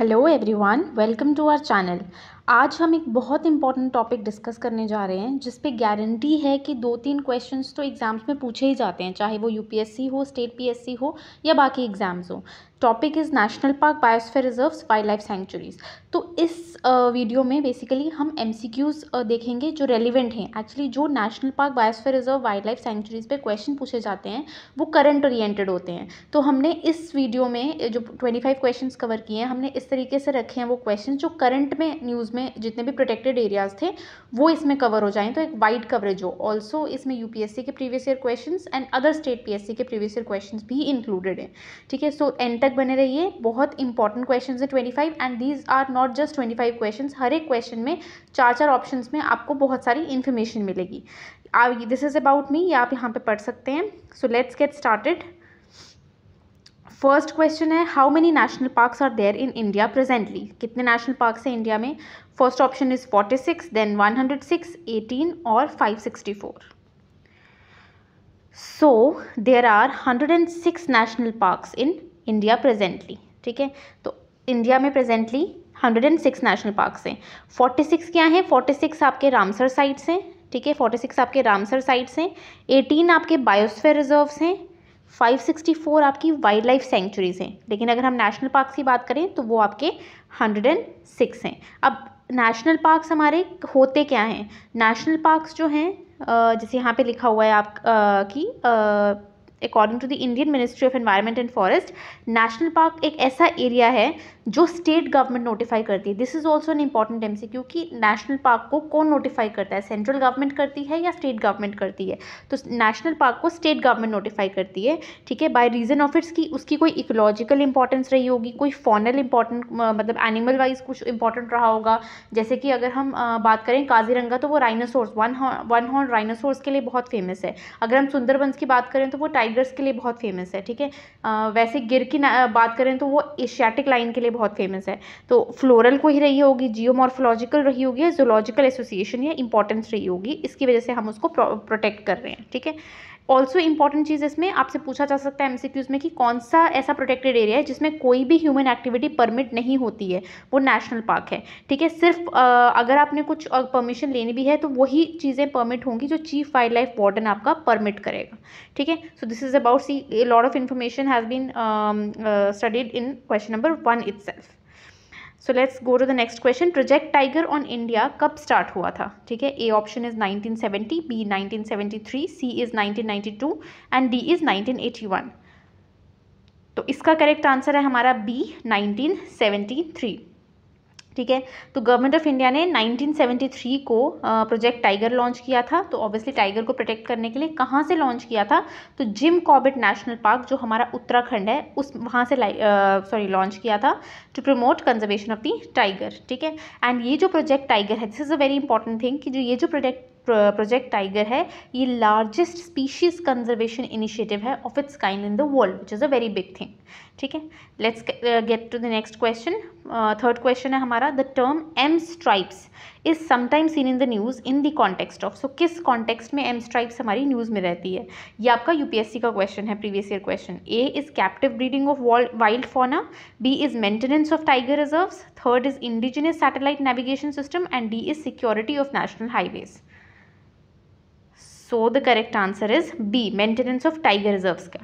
Hello everyone, welcome to our channel. आज हम एक बहुत इंपॉर्टेंट टॉपिक डिस्कस करने जा रहे हैं जिस पे गारंटी है कि दो तीन क्वेश्चंस तो एग्ज़ाम्स में पूछे ही जाते हैं चाहे वो यूपीएससी हो स्टेट पीएससी हो या बाकी एग्ज़ाम्स हो topic is national park biosphere reserves wild life sanctuaries तो इस वीडियो में बेसिकली हम एम देखेंगे जो रेलिवेंट हैं एक्चुअली जो national park biosphere reserve wild life sanctuaries पे क्वेश्चन पूछे जाते हैं वो करंट ओरिएंटेड होते हैं तो हमने इस वीडियो में जो ट्वेंटी फाइव क्वेश्चन कवर किए हैं हमने इस तरीके से रखे हैं वो क्वेश्चन जो करंट में न्यूज़ उसमें जितने भी प्रोटेक्टेड एरियाज़ थे वो इसमें कवर हो जाएं तो एक वाइड कवरेज हो ऑल्सो इसमें U K previous year question and other state P के प्रीवियस ईयर क्वेश्चन भी इंक्लूडेड हैं ठीक है सो एंड तक बने रहिए बहुत इंपॉर्टेंट क्वेश्चन है twenty five and these are not just twenty five question हर एक क्वेश्चन में चार चार ऑप्शन में आपको बहुत सारी इन्फॉर्मेशन मिलेगी दिस इज़ अबाउट मी ये आप यहाँ पे पढ़ सकते हैं so let's get started first question है how many national parks are there in India presently कितने नेशनल पार्क्स हैं इंडिया में first option is forty six then one hundred six eighteen और five sixty four so there are hundred and six national parks in India presently ठीक है तो India में presently six national parks हैं forty six क्या हैं forty six आपके Ramsar sites हैं ठीक है फोर्टी सिक्स आपके रामसर साइट्स हैं एटीन आपके बायोस्फेयर रिजर्व्स हैं 564 आपकी वाइल्ड लाइफ सेंचुरीज़ हैं लेकिन अगर हम नेशनल पार्क की बात करें तो वो आपके 106 हैं अब नेशनल पार्क्स हमारे होते क्या हैं नेशनल पार्क्स जो हैं जैसे यहाँ पे लिखा हुआ है आप आ, की आ, according to the Indian ministry of environment and forest national park एक ऐसा एरिया है जो स्टेट गवर्नमेंट नोटिफाई करती है this is also an important um क्योंकि नेशनल पार्क को कौन नोटिफाई करता है सेंट्रल गवर्नमेंट करती है या स्टेट गवर्नमेंट करती है तो नेशनल पार्क को स्टेट गवर्नमेंट नोटिफाई करती है ठीक है बाय रीज़न ऑफ इट्स की उसकी कोई इकोलॉजिकल इंपॉर्टेंस रही होगी कोई फॉनल इंपॉर्टेंट मतलब एनिमल वाइज कुछ इंपॉर्टेंट रहा होगा जैसे कि अगर हम बात करें काजीरंगा तो वो राइनासोर्स वन हॉन वन के लिए बहुत फेमस है अगर हम सुंदरबंस की बात करें तो वो टाइगर टाइगर्स के लिए बहुत फेमस है ठीक है वैसे गिर की बात करें तो वो एशियाटिक लाइन के लिए बहुत फेमस है तो फ्लोरल को ही रही होगी जियोमॉर्फोलॉजिकल रही होगी या जोलॉजिकल एसोसिएशन या इंपॉर्टेंस रही होगी इसकी वजह से हम उसको प्रोटेक्ट कर रहे हैं ठीक है ऑल्सो इंपॉर्टेंट चीज़ इसमें आपसे पूछा जा सकता है एम में कि कौन सा ऐसा प्रोटेक्टेड एरिया है जिसमें कोई भी ह्यूमन एक्टिविटी परमिट नहीं होती है वो नेशनल पार्क है ठीक है सिर्फ आ, अगर आपने कुछ परमिशन लेनी भी है तो वही चीज़ें परमिट होंगी जो चीफ वाइल्ड लाइफ वार्डन आपका परमिट करेगा ठीक है so this is about sea lord of information has been studied in question number one it's so let's go to the next question project tiger on India कब start हुआ था ठीक है A option is 1970 B 1973 C is 1992 and D is 1981 तो इसका correct answer है हमारा B 1973 ठीक है तो गवर्नमेंट ऑफ इंडिया ने 1973 को प्रोजेक्ट टाइगर लॉन्च किया था तो ऑब्वियसली टाइगर को प्रोटेक्ट करने के लिए कहाँ से लॉन्च किया था तो जिम कॉबिट नेशनल पार्क जो हमारा उत्तराखंड है उस वहाँ से सॉरी लॉन्च किया था to promote conservation of the tiger ठीक है एंड ये जो प्रोजेक्ट टाइगर है this is a very important thing कि जो ये जो प्रोजेक्ट प्रोजेक्ट टाइगर है ये लार्जेस्ट स्पीशीज़ कंजर्वेशन इनिशिएटिव है of its kind in the world which is a very big thing ठीक है let's get to the next question third question है हमारा the term M stripes is sometimes seen in the news in the context of so किस context में M stripes हमारी news में रहती है ये आपका यूपीएससी का क्वेश्चन है previous year question A is captive breeding of wild fauna B is maintenance of tiger reserve third is indigenous satellite navigation system and D is security of national highways so the correct answer is B maintenance of tiger reserves का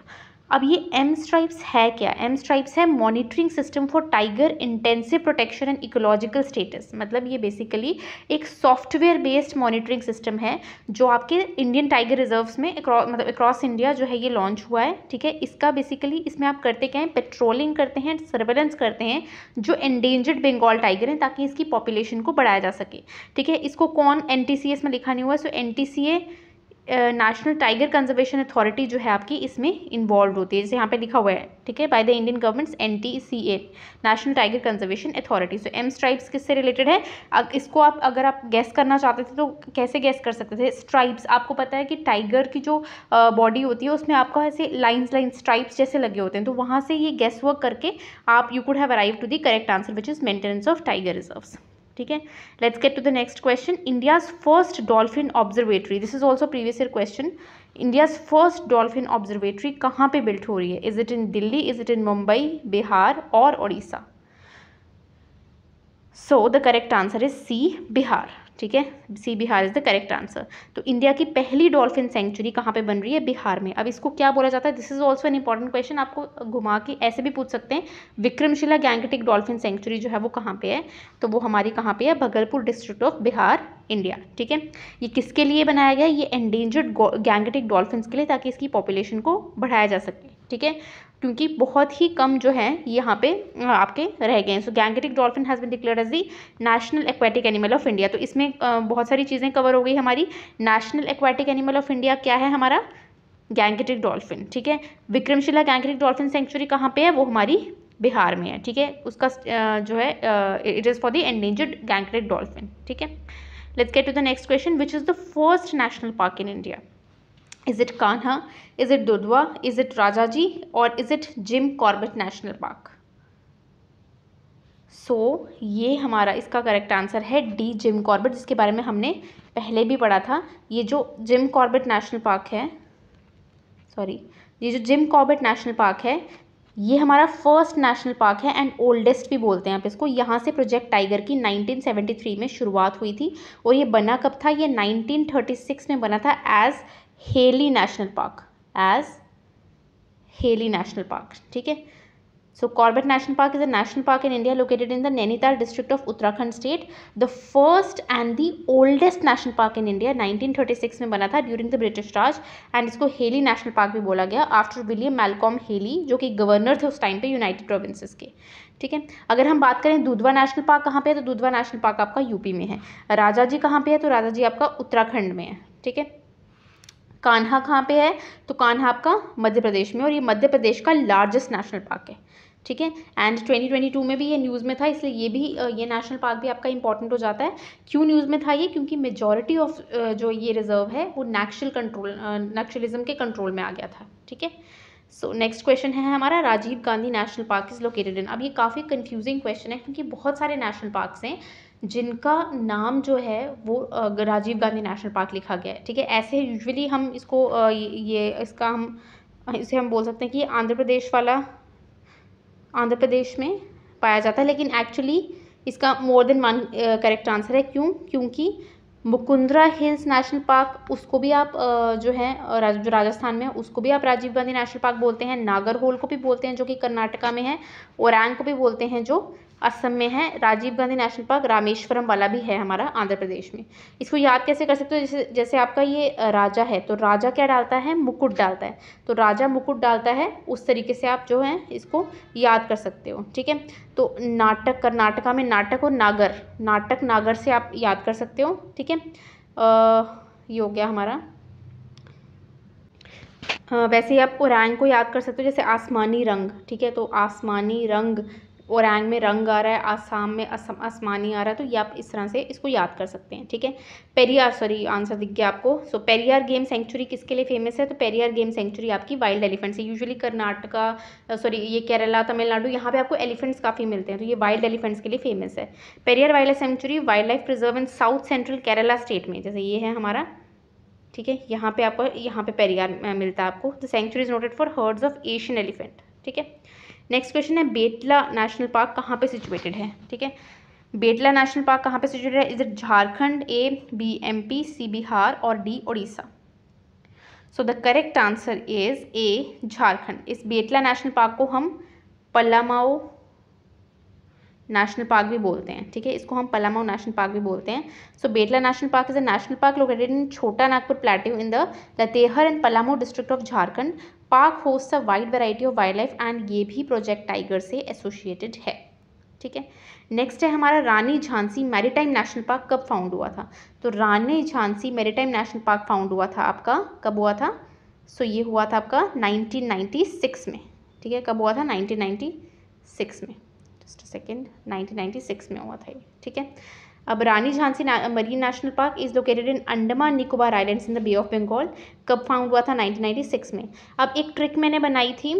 अब ये M stripes है क्या M stripes है monitoring system for tiger intensive protection and ecological status मतलब ये basically एक software based monitoring system है जो आपके इंडियन टाइगर रिजर्व्स में मतलब अक्रॉस इंडिया जो है ये लॉन्च हुआ है ठीक है इसका बेसिकली इसमें आप करते क्या है पेट्रोलिंग करते हैं सर्वेलेंस करते हैं जो एंडेंजर्ड बंगाल टाइगर हैं ताकि इसकी पॉपुलेशन को बढ़ाया जा सके ठीक है इसको कौन एन में लिखा नहीं हुआ है so an national tiger conservation authority जो है आपकी इसमें इन्वॉल्व होती है जैसे यहाँ पे लिखा हुआ है ठीक है by the Indian governments N T C A national tiger conservation authority so M stripes किससे रिलेटेड है अग, इसको आप अगर आप गैस करना चाहते थे तो कैसे गैस कर सकते थे स्ट्राइप्स आपको पता है कि टाइगर की जो बॉडी होती है उसमें आपको ऐसे लाइन्स लाइन स्ट्राइप्स जैसे लगे होते हैं तो वहाँ से ये गैस वर्क करके आप you could have arrive to the correct answer which is maintenance of tiger reserves ठीक है let's get to the next question India's first dolphin observatory this is also previous year question India's first dolphin observatory कहाँ पे built हो रही है is it in Delhi is it in Mumbai Bihar और Odisha so the correct answer is C Bihar ठीक है C Bihar is the correct answer तो India की पहली डॉल्फिन सेंचुरी कहाँ पे बन रही है बिहार में अब इसको क्या बोला जाता है this is also an important question आपको घुमा के ऐसे भी पूछ सकते हैं विक्रमशिला गैंगटिक डॉल्फिन सेंचुरी जो है वो कहाँ पे है तो वो हमारी कहाँ पे है Bhagalpur district of Bihar India ठीक है ये किसके लिए बनाया गया ये एंडेंजर्ड गैंगटिक डॉल्फिन के लिए ताकि इसकी पॉपुलेशन को बढ़ाया जा सके ठीक है क्योंकि बहुत ही कम जो है यहाँ पे आपके रह गए हैं so Gangetic dolphin has been declare as the national aquatic animal of India तो इसमें बहुत सारी चीज़ें कवर हो गई हमारी national aquatic animal of India क्या है हमारा गैंगेटिक डॉल्फिन ठीक है विक्रमशिला गैंगेटिक डॉल्फिन सेंचुरी कहाँ पे है वो हमारी बिहार में है ठीक है उसका जो है it is for the endangered Gangetic dolphin ठीक है let's get to the next question which is the first national park in India is it Kanha is it Dudhwa is it Rajaji और is it Jim Corbett national park so ये हमारा इसका correct answer है D Jim Corbett जिसके बारे में हमने पहले भी पढ़ा था ये जो जिम कॉर्बेट नेशनल पार्क है सॉरी ये जो जिम कॉर्बेट नेशनल पार्क है ये हमारा फर्स्ट नेशनल पार्क है एंड ओल्डेस्ट भी बोलते हैं आप इसको यहाँ से प्रोजेक्ट टाइगर की 1973 में शुरुआत हुई थी और ये बना कब था ये 1936 में बना था as Hailey national park as Hailey national park ठीक है so Corbett national park is a national park in India located in the Nainital district of Uttarakhand state the first and the oldest national park in India nineteen thirty six में बना था during the British Raj and इसको Hailey national park भी बोला गया after William Malcolm heli जो कि governor थे उस टाइम पे यूनाइटेड प्रोविंसेस के ठीक है अगर हम बात करें दुधवा नेशनल पार्क कहाँ पे है तो दुधवा नेशनल पार्क आपका यूपी में है राजा जी कहाँ पे है तो राजा जी आपका उत्तराखंड में है ठीक है कान्हा कहाँ पे है तो कान्हा आपका मध्य प्रदेश में और ये मध्य प्रदेश का लार्जेस्ट नेशनल पार्क है ठीक है एंड 2022 में भी ये न्यूज़ में था इसलिए ये भी ये नेशनल पार्क भी आपका इंपॉर्टेंट हो जाता है क्यों न्यूज़ में था ये क्योंकि मेजॉरिटी ऑफ जो ये रिजर्व है वो नक्शल कंट्रोल नक्शलिज्म के कंट्रोल में आ गया था ठीक है सो नेक्स्ट क्वेश्चन है हमारा Rajiv Gandhi national park is located in अब ये काफ़ी कंफ्यूजिंग क्वेश्चन है क्योंकि बहुत सारे नेशनल पार्क्स हैं जिनका नाम जो है वो राजीव गांधी नेशनल पार्क लिखा गया है ठीक है ऐसे यूजुअली हम इसको ये इसका हम इसे हम बोल सकते हैं कि आंध्र प्रदेश वाला आंध्र प्रदेश में पाया जाता है लेकिन एक्चुअली इसका more than one correct answer है क्यों क्योंकि मुकुंद्रा हिल्स नेशनल पार्क उसको भी आप जो है जो राजस्थान में उसको भी आप राजीव गांधी नेशनल पार्क बोलते हैं नागर होल को भी बोलते हैं जो कि कर्नाटका में है और को भी बोलते हैं जो असम में है राजीव गांधी नेशनल पार्क रामेश्वरम वाला भी है हमारा आंध्र प्रदेश में इसको याद कैसे कर सकते हो जैसे जैसे आपका ये राजा है तो राजा क्या डालता है मुकुट डालता है तो राजा मुकुट डालता है उस तरीके से आप जो है इसको याद कर सकते हो ठीक है तो नाटक कर्नाटका में नाटक और नागर नाटक नागर से आप याद कर सकते हो ठीक है ये हो गया हमारा वैसे ही आप रैंग को याद कर सकते हो जैसे आसमानी रंग ठीक है तो आसमानी रंग औरंग में रंग आ रहा है आसाम में असम आसमानी आ रहा है तो ये आप इस तरह से इसको याद कर सकते हैं ठीक है पेरियार सॉरी आंसर दिख गया आपको सो पेरियार गेम सेंचुरी किसके लिए फेमस है तो पेरियार गेम सेंचुरी आपकी वाइल्ड एलिफेंट्स है यूजुअली कर्नाटका सॉरी ये केरला तमिलनाडु यहाँ पे आपको एलिफेंट्स काफ़ी मिलते हैं तो ये वाइल्ड एलिफेंट्स के लिए फेमस है Periyar wild sanctuary wildlife preserve in south central Kerala state में जैसे ये है हमारा ठीक है यहाँ पर आपको यहाँ पे पेरियार मिलता है आपको the sanctuary is noted for herds of Asian elephant ठीक है नेक्स्ट क्वेश्चन है बेटला नेशनल पार्क कहाँ पे सिचुएटेड है ठीक है बेटला नेशनल पार्क कहाँ पे सिचुएटेड है इधर Jharkhand A B M P C Bihar और D Odisha so the correct answer is A Jharkhand इस बेटला नेशनल पार्क को हम पलामाओ नेशनल पार्क भी बोलते हैं ठीक है इसको हम पलामाऊ नेशनल पार्क भी बोलते हैं so Betla national park is a national park located in Chota Nagpur plateau in the Latehar and Palamu district of Jharkhand park host a wide variety of wildlife and ये भी प्रोजेक्ट टाइगर से एसोसिएटेड है ठीक है नेक्स्ट है हमारा Rani Jhansi maritime national park कब found हुआ था तो Rani Jhansi maritime national park found हुआ था आपका कब हुआ था सो so, ये हुआ था आपका 1996 में ठीक है कब हुआ था 1996 में जस्ट सेकेंड 1996 में हुआ था ये ठीक है अब रानी झांसी ना, marine national park is located in Andaman Nicobar islands in the bay of Bengal कब फाउंड हुआ था 1996 में अब एक ट्रिक मैंने बनाई थी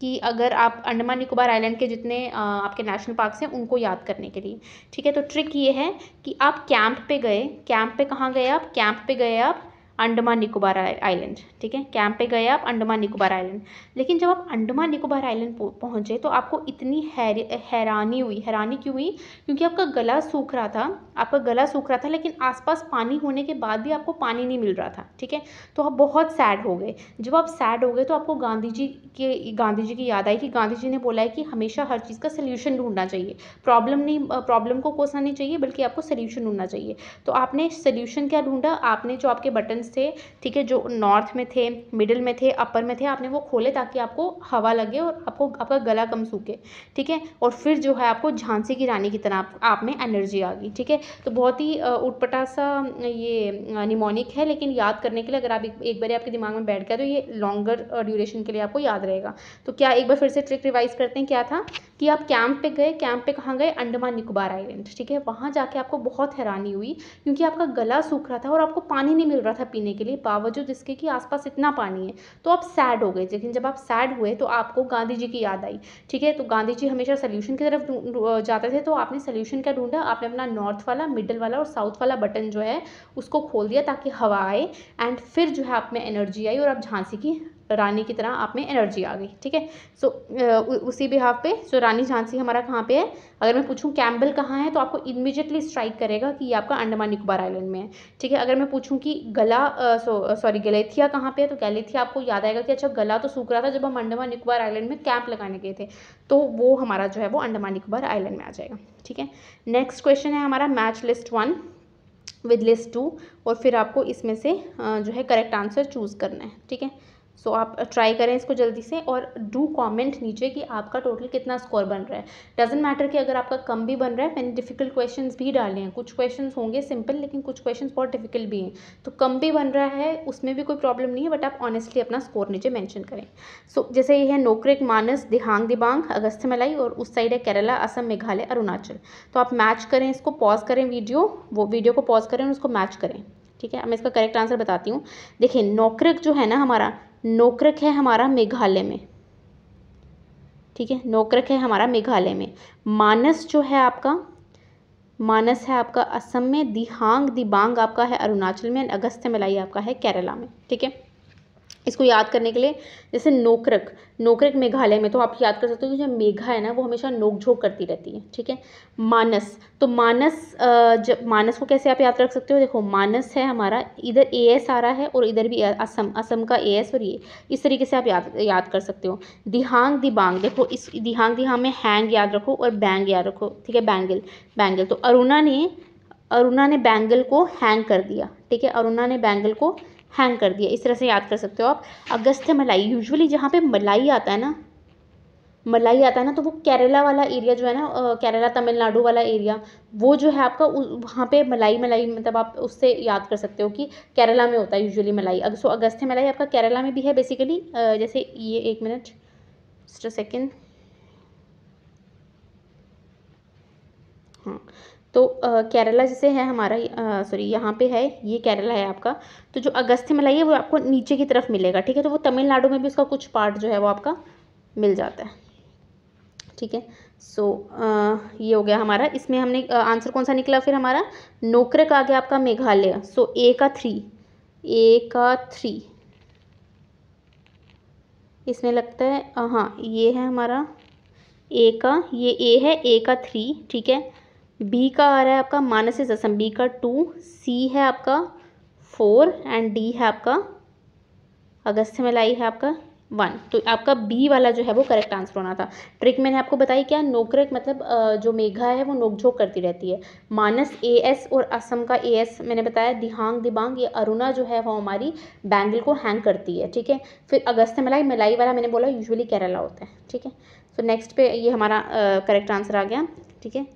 कि अगर आप अंडमान निकोबार आइलैंड के जितने आपके नेशनल पार्क्स हैं उनको याद करने के लिए ठीक है तो ट्रिक ये है कि आप कैंप पे गए कैंप पे कहाँ गए आप कैंप पे गए आप अंडमान निकोबार आइलैंड ठीक है कैंप पे गए आप अंडमान निकोबार आइलैंड लेकिन जब आप अंडमान निकोबार आइलैंड पहुँचे तो आपको इतनी हैरानी हुई हैरानी क्यों हुई क्योंकि आपका गला सूख रहा था आपका गला सूख रहा था लेकिन आसपास पानी होने के बाद भी आपको पानी नहीं मिल रहा था ठीक है तो आप बहुत सैड हो गए जब आप सैड हो गए तो आपको गांधी जी के गांधी जी की याद आई कि गांधी जी ने बोला है कि हमेशा हर चीज़ का सल्यूशन ढूंढना चाहिए प्रॉब्लम नहीं प्रॉब्लम को कोसना नहीं चाहिए बल्कि आपको सल्यूशन ढूंढना चाहिए तो आपने सल्यूशन क्या ढूंढा आपने जो आपके बटन कर्टन्स थे ठीक है जो नॉर्थ में थे मिडिल में थे अपर में थे आपने वो खोले ताकि आपको हवा लगे और आपको आपका गला कम सूखे ठीक है और फिर जो है आपको झांसी की रानी की तरह आप, आप में एनर्जी आ गई ठीक है तो बहुत ही उटपटा सा ये निमोनिक है लेकिन याद करने के लिए अगर आप एक, एक बार आपके दिमाग में बैठ गया तो ये लॉन्गर ड्यूरेशन के लिए आपको याद रहेगा तो क्या एक बार फिर से ट्रिक रिवाइज करते हैं क्या था कि आप कैंप पे गए कैंप पे कहाँ गए अंडमान निकोबार आइलैंड ठीक है वहाँ जाके आपको बहुत हैरानी हुई क्योंकि आपका गला सूख रहा था और आपको पानी नहीं मिल रहा था पीने के लिए बावजूद इसके कि आसपास इतना पानी है तो आप सैड हो गए लेकिन जब आप सैड हुए तो आपको गांधी जी की याद आई ठीक है तो गांधी जी हमेशा सोल्यूशन की तरफ जाते थे तो आपने सोल्यूशन क्या ढूंढा आपने अपना नॉर्थ वाला मिडल वाला और साउथ वाला बटन जो है उसको खोल दिया ताकि हवा आए एंड फिर जो है आप में एनर्जी आई और आप झांसी की रानी की तरह आप में एनर्जी आ गई ठीक है सो उसी बिहाव पे सो रानी झांसी हमारा कहाँ पे है अगर मैं पूछूँ कैम्बल कहाँ है तो आपको इमिजिएटली स्ट्राइक करेगा कि ये आपका अंडमान निकोबार आइलैंड में है ठीक है अगर मैं पूछूँ कि गला सॉरी गलेथिया कहाँ पे है तो गलेथिया आपको याद आएगा कि अच्छा गला तो सूख रहा था जब हम अंडमान निकोबार आइलैंड में कैंप लगाने गए थे तो वो हमारा जो है वो अंडमान निकोबार आइलैंड में आ जाएगा ठीक है नेक्स्ट क्वेश्चन है हमारा match list one with list two और फिर आपको इसमें से जो है करेक्ट आंसर चूज़ करना है ठीक है सो आप ट्राई uh, करें इसको जल्दी से और डू कमेंट नीचे कि आपका टोटल कितना स्कोर बन रहा है डजेंट मैटर कि अगर आपका कम भी बन रहा है मैंने डिफिकल्ट क्वेश्चंस भी डाले हैं कुछ क्वेश्चंस होंगे सिंपल लेकिन कुछ क्वेश्चंस बहुत डिफिकल्ट भी हैं तो कम भी बन रहा है उसमें भी कोई प्रॉब्लम नहीं है बट आप ऑनेस्टली अपना स्कोर नीचे मैंशन करें सो so, जैसे ये है नोक्रिक मानस दिहांग दिबांग अगस्त मलाई और उस साइड है केरला असम मेघालय अरुणाचल तो आप मैच करें इसको पॉज करें वीडियो वो वीडियो को पॉज करें और उसको मैच करें ठीक है मैं इसका करेक्ट आंसर बताती हूँ देखिए नौकरिक जो है ना हमारा नोकरक है हमारा मेघालय में ठीक है नोकरक है हमारा मेघालय में मानस जो है आपका मानस है आपका असम में दिहांग दिबांग आपका है अरुणाचल में अगस्त मलाई आपका है केरला में ठीक है इसको याद करने के लिए जैसे नोकरक नोकरक मेघालय में तो आप याद कर सकते हो कि जो मेघा है ना वो हमेशा नोकझोंक करती रहती है ठीक है मानस तो मानस जब मानस को कैसे आप याद रख सकते हो देखो मानस है हमारा इधर ए एस आ रहा है और इधर भी असम असम का ए एस और ये इस तरीके से आप याद याद कर सकते हो दिहांग दिबांग देखो इस दिहांग दिहांग में हैंग याद रखो और बैंग याद रखो ठीक है बैंगल बैंगल तो अरुणा ने अरुणा ने बैंगल को हैंग कर दिया ठीक है अरुणा ने बैंगल को हैंग कर दिया इस तरह से याद कर सकते हो आप अगस्त मलाई यूजुअली जहाँ पे मलाई आता है ना मलाई आता है ना तो वो केरला वाला एरिया जो है ना केरला तमिलनाडु वाला एरिया वो जो है आपका वहाँ पे मलाई मलाई मतलब आप उससे याद कर सकते हो कि केरला में होता है यूजुअली मलाई अगर सो अगस्त मलाई आपका केरला में भी है बेसिकली जैसे ये एक मिनट सेकेंड हाँ तो आ, केरला जैसे है हमारा सॉरी यहाँ पे है ये केरला है आपका तो जो अगस्त्य मलाई है वो आपको नीचे की तरफ मिलेगा ठीक है तो वो तमिलनाडु में भी उसका कुछ पार्ट जो है वो आपका मिल जाता है ठीक है सो so, ये हो गया हमारा इसमें हमने आंसर कौन सा निकला फिर हमारा नोकरक आ गया आपका मेघालय सो ए का थ्री ए का थ्री इसमें लगता है हाँ ये है हमारा ए का ये ए है ए का थ्री ठीक है बी का आ रहा है आपका माइनस इज असम बी का टू सी है आपका फोर एंड डी है आपका अगस्त में लाई है आपका वन तो आपका बी वाला जो है वो करेक्ट आंसर होना था ट्रिक मैंने आपको बताई क्या नोकरेक मतलब जो मेघा है वो नोकझोंक करती रहती है मानस ए एस और असम का ए एस मैंने बताया दिहांग दिबांग ये अरुणा जो है वो हमारी बैंगल को हैंग करती है ठीक है फिर अगस्त मलाई मलाई वाला मैंने बोला यूजुअली केरला होता है ठीक है सो नेक्स्ट पे ये हमारा करेक्ट आंसर आ गया ठीक है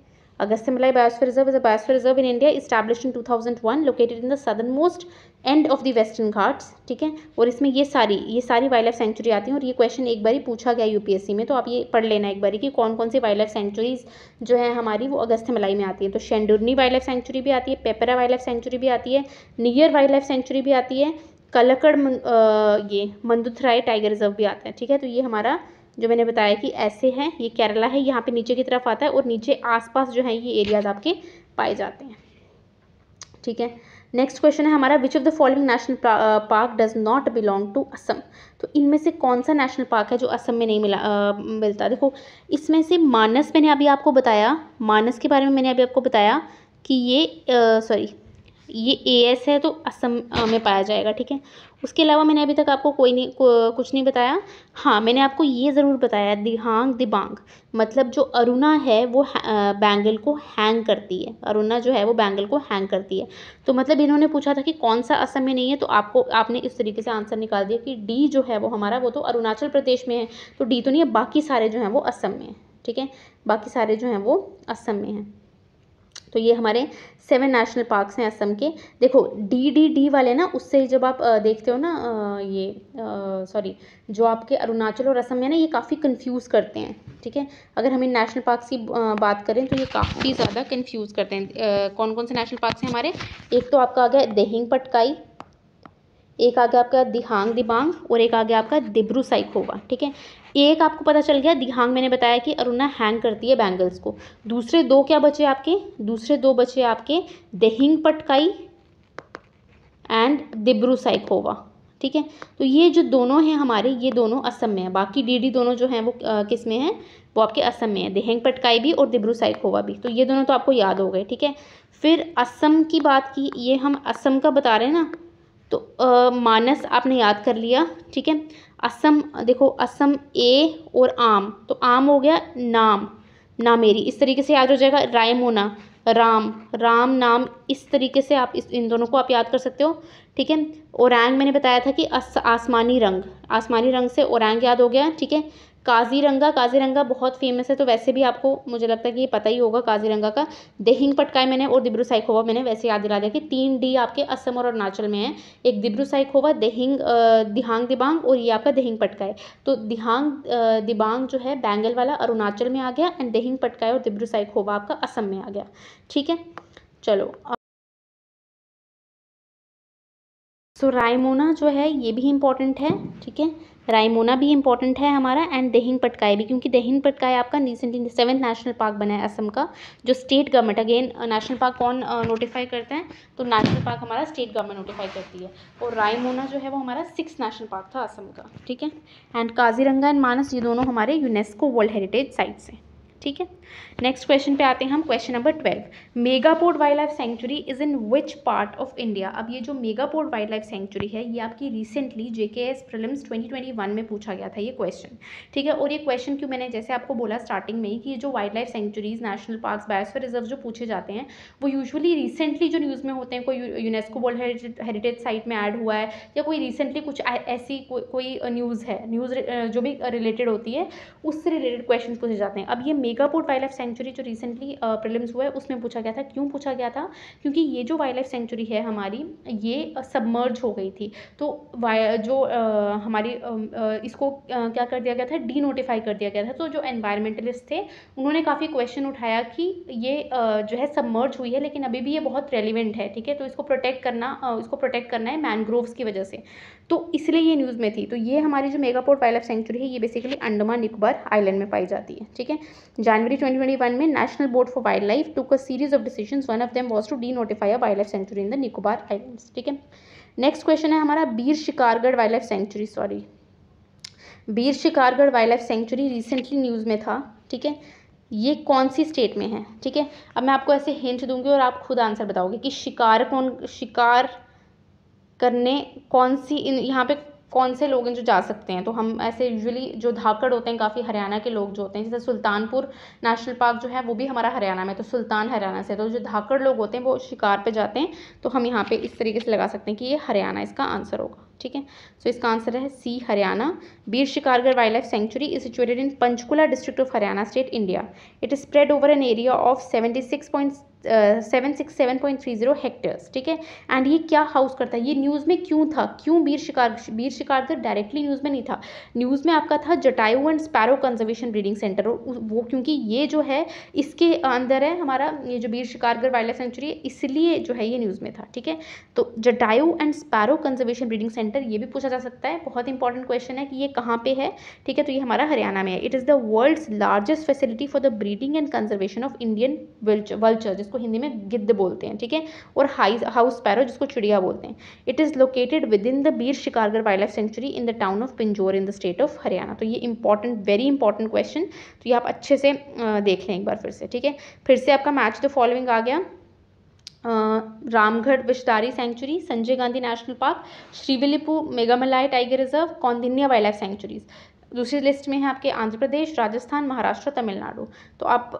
Agastyamalai Biosphere Reserve is a biosphere reserve in India established in 2001 located in the southernmost end of the western Ghats ठीक है और इसमें ये सारी ये सारी वाइल्ड लाइफ सेंचुरी आती हैं और ये क्वेश्चन एक बार ही पूछा गया यूपीएससी में तो आप ये पढ़ लेना एक बार कि कौन कौन सी वाइल्ड लाइफ सेंचुरीज जो है हमारी वो अगस्त मलाई में आती है तो शेंडुरनी वाइल्ड लाइफ सेंचुरी भी आती है पेपरा वाइल्ड लाइफ सेंचुरी भी आती है नियर वाइल्ड लाइफ सेंचुरी भी आती है कलकड़ ये मंदुथराय टाइगर रिजर्व भी आता है ठीक है तो ये हमारा जो मैंने बताया कि ऐसे हैं ये केरला है यहाँ पे नीचे की तरफ आता है और नीचे आसपास जो है ये एरियाज आपके पाए जाते हैं ठीक है नेक्स्ट क्वेश्चन है हमारा which of the following national park does not belong to Assam तो इनमें से कौन सा नेशनल पार्क है जो असम में नहीं मिला आ, मिलता देखो इसमें से मानस मैंने अभी आपको बताया मानस के बारे में मैंने अभी आपको बताया कि ये सॉरी ये ए एस है तो असम में पाया जाएगा ठीक है उसके अलावा मैंने अभी तक आपको कोई नहीं को, कुछ नहीं बताया हाँ मैंने आपको ये ज़रूर बताया दिहांग दिबांग मतलब जो अरुणा है वो बैंगल को हैंग करती है अरुणा जो है वो बैंगल को हैंग करती है तो मतलब इन्होंने पूछा था कि कौन सा असम में नहीं है तो आपको आपने इस तरीके से आंसर निकाल दिया कि डी जो है वो हमारा वो तो अरुणाचल प्रदेश में है तो डी तो नहीं है बाकी सारे जो हैं वो असम में हैं ठीक है बाकी सारे जो हैं वो असम में हैं तो ये हमारे सेवन नेशनल पार्क्स हैं असम के देखो डी डी डी वाले ना उससे जब आप देखते हो ना ये सॉरी जो आपके अरुणाचल और असम में ना ये काफ़ी कंफ्यूज करते हैं ठीक है अगर हम इन नेशनल पार्क्स की बात करें तो ये काफ़ी ज़्यादा कंफ्यूज करते हैं कौन कौन से नेशनल पार्क्स हैं हमारे एक तो आपका आ गया देहिंग पटकाई एक आ गया आपका दिहांग दिबांग और एक आ गया आपका दिब्रू साइक होगा ठीक है एक आपको पता चल गया दिहांग मैंने बताया कि अरुणा हैंग करती है बैंगल्स को दूसरे दो क्या बचे आपके दूसरे दो बचे आपके दहिंग पटकाई एंड दिब्रू साइकोवा ठीक है तो ये जो दोनों हैं हमारे ये दोनों असम में है बाकी डीडी दोनों जो हैं वो किस में हैं वो आपके असम में है दहेंग पटकाई भी और दिब्रू साइकोवा भी तो ये दोनों तो आपको याद हो गए ठीक है फिर असम की बात की ये हम असम का बता रहे हैं ना तो आ, मानस आपने याद कर लिया ठीक है असम देखो असम ए और आम तो आम हो गया नाम ना मेरी इस तरीके से याद हो जाएगा राइम राम राम नाम इस तरीके से आप इस इन दोनों को आप याद कर सकते हो ठीक है ओरंग मैंने बताया था कि अस आसमानी रंग आसमानी रंग से ओरंग याद हो गया ठीक है काजीरंगा काजीरंगा बहुत फेमस है तो वैसे भी आपको मुझे लगता है कि ये पता ही होगा काजीरंगा का देहिंग पटकाई मैंने और दिब्रू साइकोवा मैंने वैसे याद दिला दिया कि तीन डी आपके असम और अरुणाचल में है एक दिब्रू साइकोवा देहिंग दिहांग दिबांग और ये आपका देहिंग पटकाई तो दिहांग दिबांग जो है बैंगल वाला अरुणाचल में आ गया एंड देहिंग पटकाई और दिब्रू साइकोवा आपका असम में आ गया ठीक है चलो सो रायमोना जो है ये भी इम्पॉर्टेंट है ठीक है रायमोना भी इम्पॉर्टेंट है हमारा एंड दहिंग पटकाई भी क्योंकि दहिंग पटकाई आपका रिसेंटली सेवन नेशनल पार्क बना है असम का जो state government again national park कौन नोटिफाई करते हैं तो नेशनल पार्क हमारा स्टेट गवर्नमेंट नोटिफाई करती है और रायमोना जो है वो हमारा सिक्स नेशनल पार्क था असम का ठीक है एंड काजीरंगा एंड मानस ये दोनों हमारे यूनेस्को वर्ल्ड हेरिटेज साइट्स हैं ठीक है नेक्स्ट क्वेश्चन पे आते हैं हम question number twelve Megaport wild life sanctuary is in which part of India अब ये जो मेगापोर्ट वाइल्ड लाइफ सेंचुरी है ये आपकी recently JK S prelims one में पूछा गया था ये क्वेश्चन ठीक है और ये क्वेश्चन क्यों मैंने जैसे आपको बोला स्टार्टिंग में ही कि ये जो wildlife sanctuaries national park biosphere reserve जो पूछे जाते हैं वो यूजली रिसेंटली जो न्यूज़ में होते हैं कोई यूनेस्को वर्ल्ड हेरिटेज साइट में ऐड हुआ है या कोई रिसेंटली कुछ ऐसी को, कोई न्यूज़ है न्यूज़ जो भी रिलेटेड होती है उससे रिलेटेड क्वेश्चन पूछे जाते हैं अब ये मेगापुर वाइल्ड लाइफ सेंचुरी जो रिसेंटली प्रॉब्लम्स हुआ है उसमें पूछा गया था क्यों पूछा गया था क्योंकि ये जो वाइल्ड लाइफ सेंचुरी है हमारी ये सबमर्ज हो गई थी तो जो आ, हमारी आ, इसको आ, क्या कर दिया गया था डी नोटिफाई कर दिया गया था तो जो एनवायरमेंटलिस्ट थे उन्होंने काफ़ी क्वेश्चन उठाया कि ये जो है सबमर्ज हुई है लेकिन अभी भी ये बहुत रेलिवेंट है ठीक है तो इसको प्रोटेक्ट करना इसको प्रोटेक्ट करना है मैनग्रोव्स की वजह से तो इसलिए ये न्यूज़ में थी तो ये हमारी जो मेगापोर्ट वाइल्ड लाइफ सेंचुरी है ये बेसिकली अंडमान निकोबार आइलैंड में पाई जाती है ठीक है जनवरी 2021 में national National Board for Wildlife took a series of decisions. One of them was to denotify wild life sanctuary in the Nicobar islands ठीक है नेक्स्ट क्वेश्चन है हमारा Bir Shikargarh wild life sanctuary sorry Bir Shikargarh wild life sanctuary recently news में था ठीक है ये कौन सी स्टेट में है ठीक है अब मैं आपको ऐसे हिंट दूंगी और आप खुद आंसर बताओगे कि शिकार कौन शिकार करने कौन सी इन यहाँ पे कौन से लोग हैं जो जा सकते हैं तो हम ऐसे यूजली जो धाकड़ होते हैं काफ़ी हरियाणा के लोग जो होते हैं जैसे सुल्तानपुर नेशनल पार्क जो है वो भी हमारा हरियाणा में तो सुल्तान हरियाणा से तो जो धाकड़ लोग होते हैं वो शिकार पे जाते हैं तो हम यहाँ पे इस तरीके से लगा सकते हैं कि ये हरियाणा इसका आंसर होगा ठीक है सो इसका आंसर है C Haryana Bir Shikargarh wild life sanctuary is situated in Panchkula district of Haryana state India it is spread over an area of seventy six point seven six seven point three zero hectares ठीक है एंड ये क्या house करता है ये news में क्यों था क्यों वीर शिकार बीर शिकारकर डायरेक्टली न्यूज़ में नहीं था न्यूज़ में आपका था Jatayu and sparrow conservation breeding centre और वो क्योंकि ये जो है इसके अंदर है हमारा ये जो Bir Shikargarh wild life sanctuary है इसलिए जो है ये न्यूज़ में था ठीक है तो Jatayu and sparrow conservation breeding centre ये भी पूछा जा सकता है बहुत इंपॉर्टेंट क्वेश्चन है कि ये कहाँ पर है ठीक है तो ये हमारा हरियाणा में है it is the world's largest facility for the breeding and conservation of Indian vulture जिसको जिसको हिंदी में गिद्ध बोलते हैं ठीक है और हाई हाउस पैरो जिसको चिड़िया बोलते हैं it is located within the Bir Shikargarh wild life sanctuary in the town of Pinjore in the state of Haryana तो ये इंपॉर्टेंट वेरी इंपॉर्टेंट क्वेश्चन तो ये आप अच्छे से देख लें एक बार फिर से ठीक है फिर से आपका मैच द फॉलोइंग आ गया Ramgarh Vishdhari sanctuary Sanjay Gandhi national park Srivilliputhur Megamalai tiger reserve Kaundinya wild life sanctuaries दूसरी लिस्ट में है आपके आंध्र प्रदेश राजस्थान महाराष्ट्र तमिलनाडु तो आप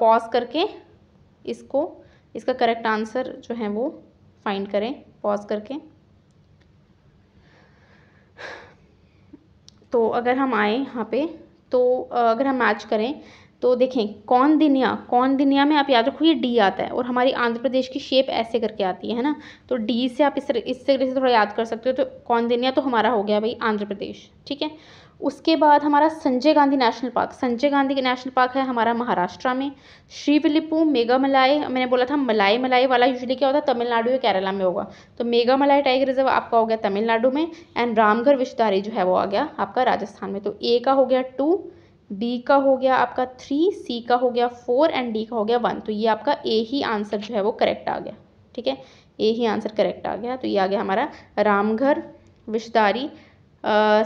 पॉज करके इसको इसका करेक्ट आंसर जो है वो फाइंड करें पॉज करके तो अगर हम आए यहाँ पे तो अगर हम मैच करें तो देखें कौन दिनिया कौन दिनिया में आप याद रखो ये डी आता है और हमारी आंध्र प्रदेश की शेप ऐसे करके आती है ना तो डी से आप इस इस तरीके से थोड़ा याद कर सकते हो तो कौन दिनिया तो हमारा हो गया भाई आंध्र प्रदेश ठीक है उसके बाद हमारा Sanjay Gandhi national park Sanjay Gandhi national park है हमारा महाराष्ट्र में श्रीविलिपू मेगा मलाई मैंने बोला था मलाई मलाई वाला यूजली क्या होता है तमिलनाडु या केरला में होगा तो मेगा मलाई टाइगर रिजर्व आपका हो गया तमिलनाडु में एंड रामगढ़ विश्वधारी जो है वो आ गया आपका राजस्थान में तो ए का हो गया टू बी का हो गया आपका थ्री सी का हो गया फोर एंड डी का हो गया वन तो ये आपका ए ही आंसर जो है वो करेक्ट आ गया ठीक है ए ही आंसर करेक्ट आ गया तो ये आ गया हमारा रामघर विश्वधारी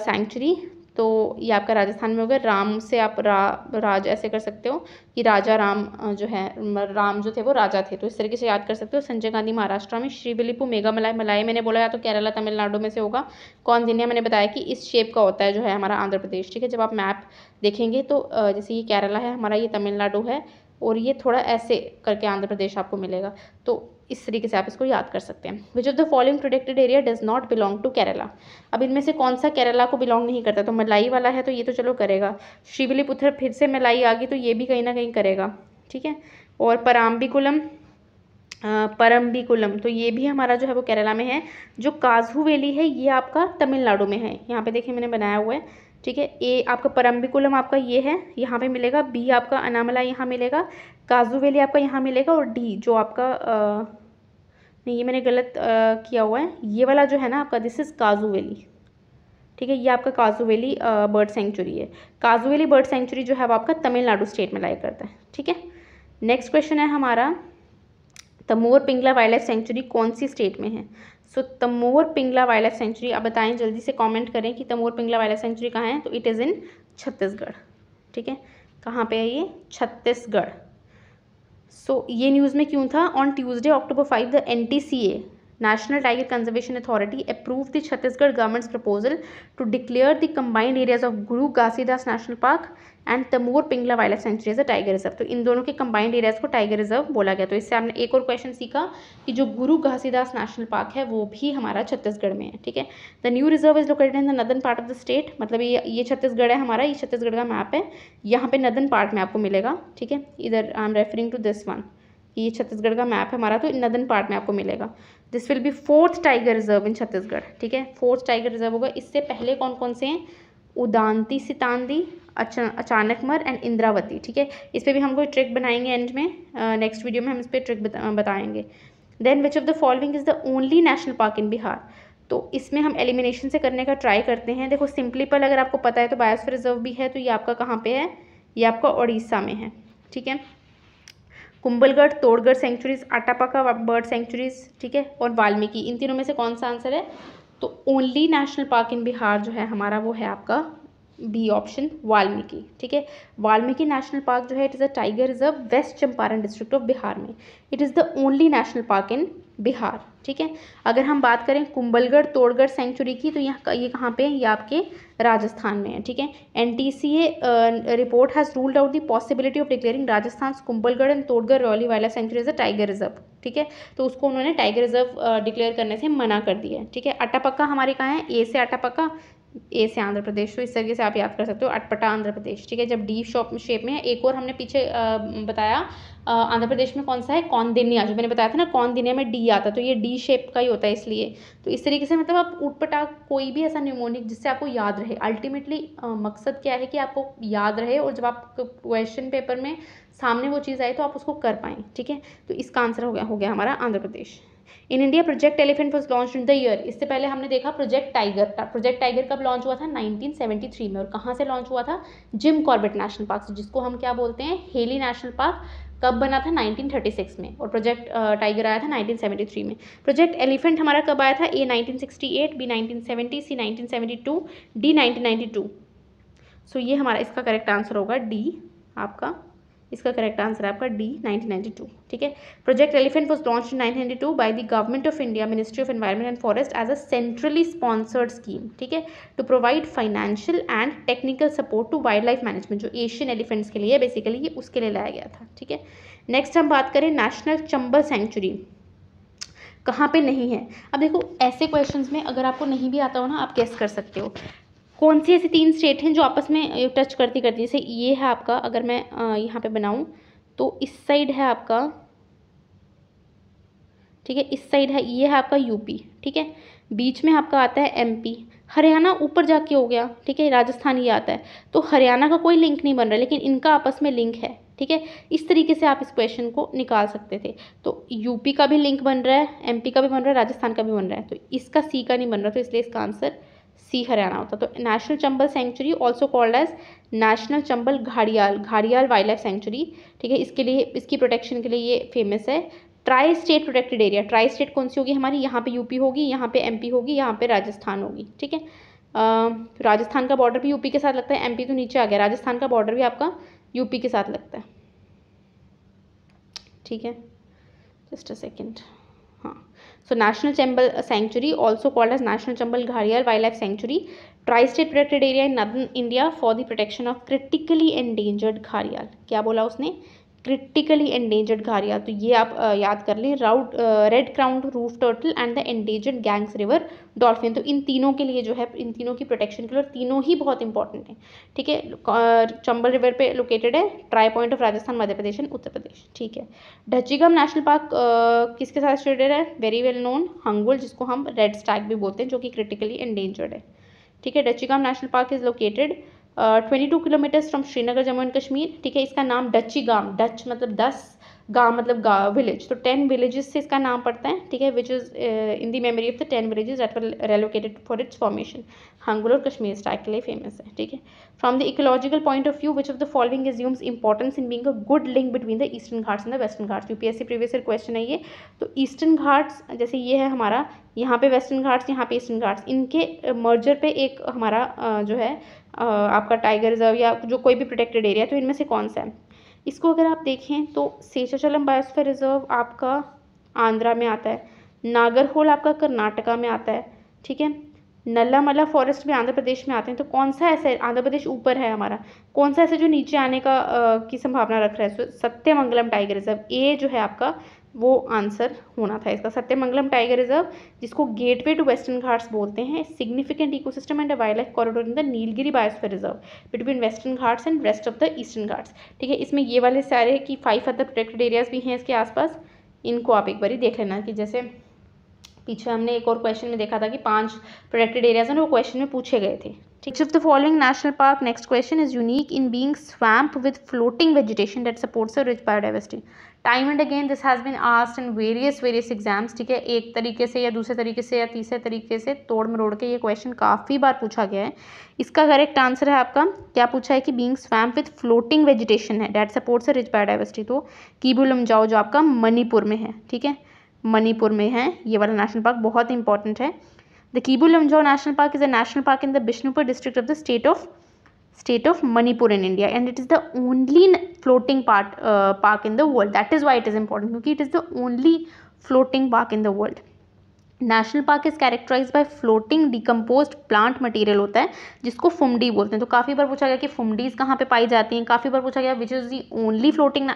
सेंचुरी तो ये आपका राजस्थान में हो गया राम से आप रा राज ऐसे कर सकते हो कि राजा राम जो है राम जो थे वो राजा थे तो इस तरीके से याद कर सकते हो संजय गांधी महाराष्ट्र में श्रीबिलीपू मेगा मलाई मलाई मैंने बोला या तो केरला तमिलनाडु में से होगा कौन दिनिया मैंने बताया कि इस शेप का होता है जो है हमारा आंध्र प्रदेश ठीक है जब आप मैप देखेंगे तो जैसे ये केरला है हमारा ये तमिलनाडु है और ये थोड़ा ऐसे करके आंध्र प्रदेश आपको मिलेगा तो इस तरीके से आप इसको याद कर सकते हैं which of the following protected area does not belong to Kerala अब इनमें से कौन सा केरला को बिलोंग नहीं करता तो मलाई वाला है तो ये तो चलो करेगा शिवली पुथर फिर से मलाई आ गई तो ये भी कहीं ना कहीं करेगा ठीक है और पराम्बिकुलम परम्बिकुलम तो ये भी हमारा जो है वो केरला में है जो काजू वैली है ये आपका तमिलनाडु में है यहाँ पे देखिए मैंने बनाया हुआ है ठीक है ए आपका परम्बिकुलम आपका ये है यहाँ पे मिलेगा बी आपका अनामला यहाँ मिलेगा काजू वेली आपका यहाँ मिलेगा और डी जो आपका आ, नहीं ये मैंने गलत आ, किया हुआ है ये वाला जो है ना आपका दिस इज़ काजू वेली ठीक है ये आपका काजू वैली बर्ड सेंचुरी है काजू वैली बर्ड सेंचुरी जो है वो आपका तमिलनाडु स्टेट में लाया करता है ठीक है नेक्स्ट क्वेश्चन है हमारा Tamor Pingla wild life sanctuary कौन सी स्टेट में है so Tamor Pingla wild life sanctuary आप बताएं जल्दी से कमेंट करें कि Tamor Pingla wild life sanctuary कहाँ है तो इट इज़ इन छत्तीसगढ़ ठीक है कहाँ पे है ये छत्तीसगढ़ सो so, ये न्यूज़ में क्यों था on Tuesday October five the N T C A National Tiger Conservation Authority approved the Chhattisgarh government's proposal to declare the combined areas of Guru Ghasidas National Park and Tamor Pingla wild sanctuary as a tiger reserve तो इन दोनों के combined areas को tiger reserve बोला गया तो इससे हमने एक और क्वेश्चन सीखा कि जो गुरु घासीदास नेशनल पार्क है वो भी हमारा छत्तीसगढ़ में है ठीक है the new reserve is located in the northern part of the state मतलब ये ये छत्तीसगढ़ है हमारा ये छत्तीसगढ़ का मैप है यहाँ पे नदन पार्ट में आपको मिलेगा ठीक है इधर I am referring to this one ये छत्तीसगढ़ का मैप है हमारा तो नदन पार्ट में आपको मिलेगा this will be fourth tiger reserve in Chhattisgarh ठीक है फोर्थ टाइगर रिजर्व होगा इससे पहले कौन कौन से हैं उदांती सितांदी अचा अचानकमर एंड इंद्रावती ठीक है इस पर भी हमको ट्रिक बनाएंगे एंड में नेक्स्ट uh, वीडियो में हम इस पर ट्रिक बता, बताएंगे then which of the following is the only national park in Bihar तो इसमें हम एलिमिनेशन से करने का ट्राई करते हैं देखो सिंपली पल अगर आपको पता है तो बायोस्फीयर रिजर्व भी है तो ये आपका कहाँ पे है ये आपका उड़ीसा में है ठीक है Kumbhalgarh Todgarh sanctuaries Atapaka bird sanctuaries ठीक है और वाल्मीकि इन तीनों में से कौन सा आंसर है तो only national park in Bihar जो है हमारा वो है आपका बी ऑप्शन वाल्मीकि ठीक है वाल्मीकि नेशनल पार्क जो है it is a tiger reserve west Champaran district of Bihar में it is the only national park in Bihar ठीक है अगर हम बात करें कुंबलगढ़ तोड़गढ़ सेंचुरी की तो यहाँ ये कहाँ पे है ये आपके राजस्थान में है ठीक है N T C A report has ruled out the possibility of declaring Rajasthan Kumbhalgarh and Todgarh Raoli wild life sanctuary as a tiger reserve ठीक है तो उसको उन्होंने टाइगर रिजर्व डिक्लेयर करने से मना कर दिया है ठीक है अटापक्का हमारे कहाँ है ए से अटापक्का ए से आंध्र प्रदेश तो इस तरीके से आप याद कर सकते हो अटपटा आंध्र प्रदेश ठीक है जब डी शॉप शेप में है एक और हमने पीछे आ, बताया आंध्र प्रदेश में कौन सा है कौन दिनिया जो मैंने बताया था ना कौन दिनिया में डी आता तो ये डी शेप का ही होता है इसलिए तो इस तरीके से मतलब आप ऊटपटाक कोई भी ऐसा न्यूमोनिक जिससे आपको याद रहे अल्टीमेटली मकसद क्या है कि आपको याद रहे और जब आप क्वेश्चन पेपर में सामने वो चीज़ आए तो आप उसको कर पाएँ ठीक है तो इसका आंसर हो गया हो गया हमारा Andhra Pradesh in India project elephant was launch in the year इससे पहले हमने देखा प्रोजेक्ट टाइगर प्रोजेक्ट टाइगर कब लॉन्च हुआ था 1973 में और कहाँ से लॉन्च हुआ था जिम कॉर्बेट नेशनल पार्क से जिसको हम क्या बोलते हैं हेली नेशनल पार्क कब बना था 1936 में और प्रोजेक्ट टाइगर आया था 1973 में प्रोजेक्ट एलिफेंट हमारा कब आया था A 1968 B 1970 C 1972 D 1992 so so, ये हमारा इसका करेक्ट आंसर होगा डी आपका 1972 इसका करेक्ट आंसर है आपका डी 1992 ठीक है project elephant was launch in two by the government of India ministry of environment and forest as a centrally sponsored scheme ठीक है to provide financial and technical support to wild life management जो Asian elephants के लिए है basically ये उसके लिए लाया गया था ठीक है नेक्स्ट हम बात करें नेशनल चंबल सेंचुरी कहाँ पे नहीं है अब देखो ऐसे क्वेश्चंस में अगर आपको नहीं भी आता हो ना आप कैस कर सकते हो कौन सी ऐसी तीन स्टेट हैं जो आपस में टच करती करती जैसे ये है आपका अगर मैं यहाँ पे बनाऊँ तो इस साइड है आपका ठीक है इस साइड है ये है आपका यूपी ठीक है बीच में आपका आता है एमपी हरियाणा ऊपर जाके हो गया ठीक है राजस्थान ये आता है तो हरियाणा का कोई लिंक नहीं बन रहा लेकिन इनका आपस में लिंक है ठीक है इस तरीके से आप इस क्वेश्चन को निकाल सकते थे तो यूपी का भी लिंक बन रहा है एमपी का भी बन रहा है राजस्थान का भी बन रहा है तो इसका सी का नहीं बन रहा तो इसलिए इसका आंसर सी हरियाणा होता तो national Chambal century also called as national Chambal घाड़ियाल घाड़ियाल wild life sanctuary ठीक है इसके लिए इसकी प्रोटेक्शन के लिए ये फेमस है tri state protected area tri state कौन सी होगी हमारी यहाँ पे यूपी होगी यहाँ पे एमपी होगी यहाँ पे राजस्थान होगी ठीक है राजस्थान का बॉर्डर भी यूपी के साथ लगता है एमपी तो नीचे आ गया राजस्थान का बॉर्डर भी आपका यूपी के साथ लगता है ठीक है just a second so national Chambal century also called as national Chambal घाड़ियाल wild life sanctuary try state protected area in northern India for the protection of critically endangered घाड़ियाल क्या बोला उसने क्रिटिकली एंडेंजर्ड घारिया तो ये आप याद कर लें राउट red crowned roof turtle and the endangered Ganges river dolphin तो इन तीनों के लिए जो है इन तीनों की प्रोटेक्शन के लिए तीनों ही बहुत इंपॉर्टेंट हैं ठीक है चंबल रिवर पे लोकेटेड है tri point of Rajasthan Madhya Pradesh and Uttar Pradesh ठीक है ढचीगम नेशनल पार्क किसके साथ रिलेटेड है वेरी वेल नोन हंगुल जिसको हम रेड स्टैग भी बोलते हैं जो कि क्रिटिकली एंडेंजर्ड है ठीक है Dachigam national park is located twenty two kilometres from Srinagar Jammu and Kashmir ठीक है इसका नाम डची गाम डच मतलब दस गांव मतलब गाँव विलेज तो टेन विलेजेस से इसका नाम पड़ता है ठीक है which is in the memory of the ten villages that were relocated for its formation hangul और कश्मीर स्टाइल के लिए फेमस है ठीक है from the ecological point of view which of the following assumes importance in being a good link between the eastern Ghats and the western Ghats UPSC previous year question है ये तो eastern Ghats जैसे ये है हमारा यहाँ पे वेस्टर्न घाट्स यहाँ पे ईस्टर्न घाट्स इनके मर्जर पे एक हमारा जो है आपका टाइगर रिजर्व या जो कोई भी प्रोटेक्टेड एरिया तो इनमें से कौन सा है इसको अगर आप देखें तो सेचाचलम बायोस्फेयर रिजर्व आपका आंध्रा में आता है नागरहोल आपका कर्नाटका में आता है ठीक है नल्ला फॉरेस्ट भी आंध्र प्रदेश में आते हैं तो कौन सा ऐसा आंध्र प्रदेश ऊपर है हमारा कौन सा ऐसा जो नीचे आने का आ, की संभावना रख रहा है सत्यमंगलम टाइगर रिजर्व ए जो है आपका वो आंसर होना था इसका सत्यमंगलम टाइगर रिजर्व जिसको गेटवे टू वेस्टर्न घाट्स बोलते हैं significant ecosystem and wild life corridor in the Nilgiri biosphere reserve between western Ghats and rest of the eastern Ghats ठीक है इसमें ये वाले सारे कि फाइव अदर प्रोटेक्टेड एरियाज भी हैं इसके आसपास इनको आप एक बार देख लेना कि जैसे पीछे हमने एक और क्वेश्चन में देखा था कि पांच प्रोटेक्टेड एरियाज हैं वो क्वेश्चन में पूछे गए थे Each of the following national park, next question is unique in being swamped with floating vegetation that supports a rich biodiversity. Time and again this has been asked in various various exams ठीक है एक तरीके से या दूसरे तरीके से या तीसरे तरीके से तोड़ मरोड़ के ये क्वेश्चन काफ़ी बार पूछा गया है इसका करेक्ट आंसर है आपका क्या पूछा है कि being swamp with floating vegetation है that supports a rich biodiversity तो की कीबुलम जाओ जो आपका मणिपुर में है ठीक है मणिपुर में है ये वाला नेशनल पार्क बहुत इंपॉर्टेंट है The Kibu National Park is a national park in the Bishnupur district of the state of state of Manipur in India and it is the only floating part, uh, park in the world. That is why it is important because it is the only floating park in the world. National park is characterize by floating decompose plant material होता है जिसको फुमडी बोलते हैं तो काफ़ी बार पूछा गया कि फुमडीज कहाँ पे पाई जाती हैं काफ़ी बार पूछा गया which is the only floating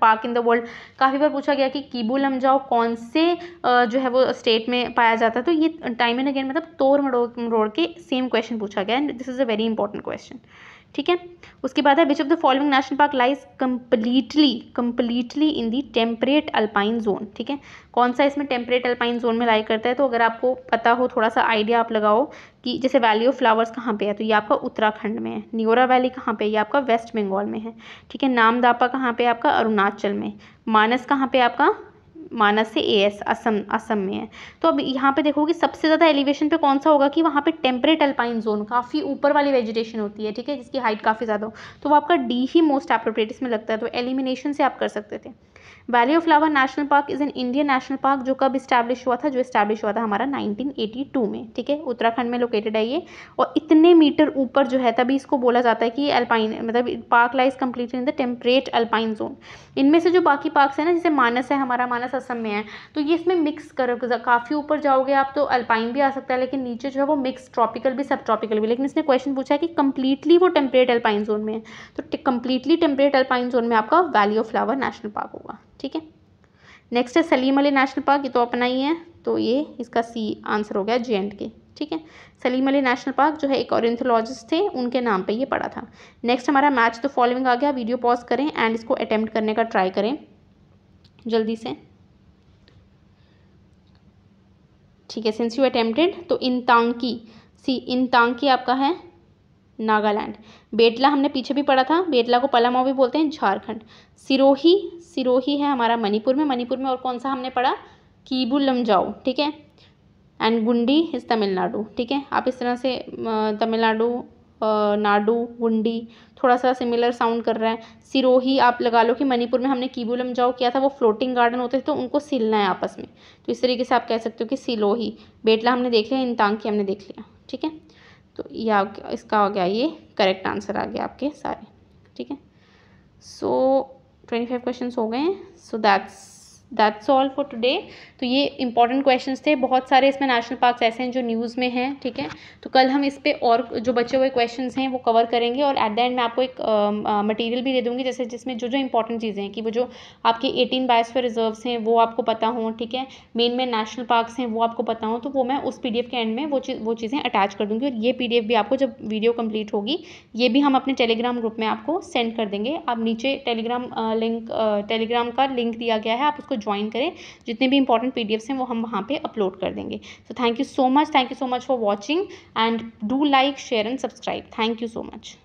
park in the world काफ़ी बार पूछा गया कि कीबुल हमजाओ कौन से uh, जो है वो स्टेट में पाया जाता है तो ये टाइम एंड अगेन मतलब तोड़ मरोड़ के सेम क्वेश्चन पूछा गया and this is a very important question ठीक है उसके बाद है which of the following national park lies completely completely in the temperate alpine zone ठीक है कौन सा इसमें टेम्परेट अल्पाइन जोन में लाई करता है तो अगर आपको पता हो थोड़ा सा आइडिया आप लगाओ कि जैसे वैली ऑफ फ्लावर्स कहाँ पे है तो ये आपका उत्तराखंड में है नियोरा वैली कहाँ पे है ये आपका वेस्ट बंगाल में है ठीक है नामदापा कहाँ पे आपका अरुणाचल में मानस कहाँ पे आपका मानस से ए एस असम असम में है तो अब यहाँ पे देखोगे सबसे ज़्यादा एलिवेशन पे कौन सा होगा कि वहाँ पे टेम्परेट अल्पाइन जोन काफ़ी ऊपर वाली वेजिटेशन होती है ठीक है जिसकी हाइट काफ़ी ज़्यादा हो तो वो आपका डी ही मोस्ट अप्रोप्रेट इसमें लगता है तो एलिमिनेशन से आप कर सकते थे valley of flower national park is an Indian national park जो कब इस्टेब्लिश हुआ था जो इस्टेब्लिश हुआ था हमारा 1982 में ठीक है उत्तराखंड में लोकेटेड है ये और इतने मीटर ऊपर जो है तभी इसको बोला जाता है कि अल्पाइन मतलब park lies complete in the temperate alpine zone इनमें से जो बाकी पार्क है ना जैसे मानस है हमारा मानस कसम में है तो ये इसमें मिक्स कर काफ़ी ऊपर जाओगे आप तो अल्पाइन भी आ सकता है लेकिन नीचे जो है वो मिक्स ट्रॉपिकल भी सब ट्रॉपिकल भी लेकिन इसने क्वेश्चन पूछा है कि कंप्लीटली वो टेम्परेट अल्पाइन जोन में है तो कंप्लीटली टेम्परेट अल्पाइन जोन में आपका valley of flower national park होगा ठीक है नेक्स्ट है सलीम अली नेशनल पार्क ये तो अपना ही है तो ये इसका सी आंसर हो गया जे एंड के ठीक है सलीम अली नेशनल पार्क जो है एक ऑरेंथोलॉजिस्ट थे उनके नाम पे ये पड़ा था नेक्स्ट हमारा मैच तो फॉलोइंग आ गया वीडियो पॉज करें एंड इसको अटैम्प्ट करने का ट्राई करें जल्दी से ठीक है सिंस यू अटेम्प्टेड तो इन इंतांकी सी इन इंतांकी आपका है नागालैंड बेटला हमने पीछे भी पढ़ा था बेटला को पलामाओ भी बोलते हैं झारखंड सिरोही सिरोही है हमारा मणिपुर में मणिपुर में और कौन सा हमने पढ़ा कीबू लमजाओ ठीक है एंड गुंडी इज़ तमिलनाडु ठीक है आप इस तरह से तमिलनाडु नाडु गुंडी थोड़ा सा सिमिलर साउंड कर रहा है सिरोही आप लगा लो कि मणिपुर में हमने कीबुलम जाओ किया था वो फ्लोटिंग गार्डन होते थे तो उनको सिलना है आपस में तो इस तरीके से आप कह सकते हो कि सिलोही बेटला हमने देख लिया की हमने देख लिया ठीक है तो ये इसका हो गया ये करेक्ट आंसर आ गया आपके सारे ठीक है सो ट्वेंटी फाइव क्वेश्चन हो गए so that's that's all for today तो ये इंपॉर्टेंट क्वेश्चन थे बहुत सारे इसमें नेशनल पार्क्स ऐसे हैं जो न्यूज़ में हैं ठीक है तो कल हम इस पर और जो बचे हुए क्वेश्चन हैं वो कवर करेंगे और एट द एंड मैं आपको एक मटेरियल uh, भी दे दूँगी जैसे जिसमें जो जो इंपॉर्टेंट चीज़ें हैं कि वो जो आपके एटीन बायोस्फीयर रिजर्व्स हैं वो आपको पता हों ठीक है मेन मेन नेशनल पार्क्स हैं वो आपको पता हों तो वो मैं उस पी के एंड में वो चीज़ वो चीज़ें अटैच कर दूँगी और ये पी भी आपको जब वीडियो कम्प्लीट होगी ये भी हम अपने टेलीग्राम ग्रुप में आपको सेंड कर देंगे आप नीचे टेलीग्राम लिंक टेलीग्राम का लिंक दिया गया है आप उसको ज्वाइन करें जितने भी इंपॉर्टेंट पी हैं वो हम वहाँ पर अपलोड कर देंगे so thank you so much thank you so much for watching and do like share and subscribe thank you so much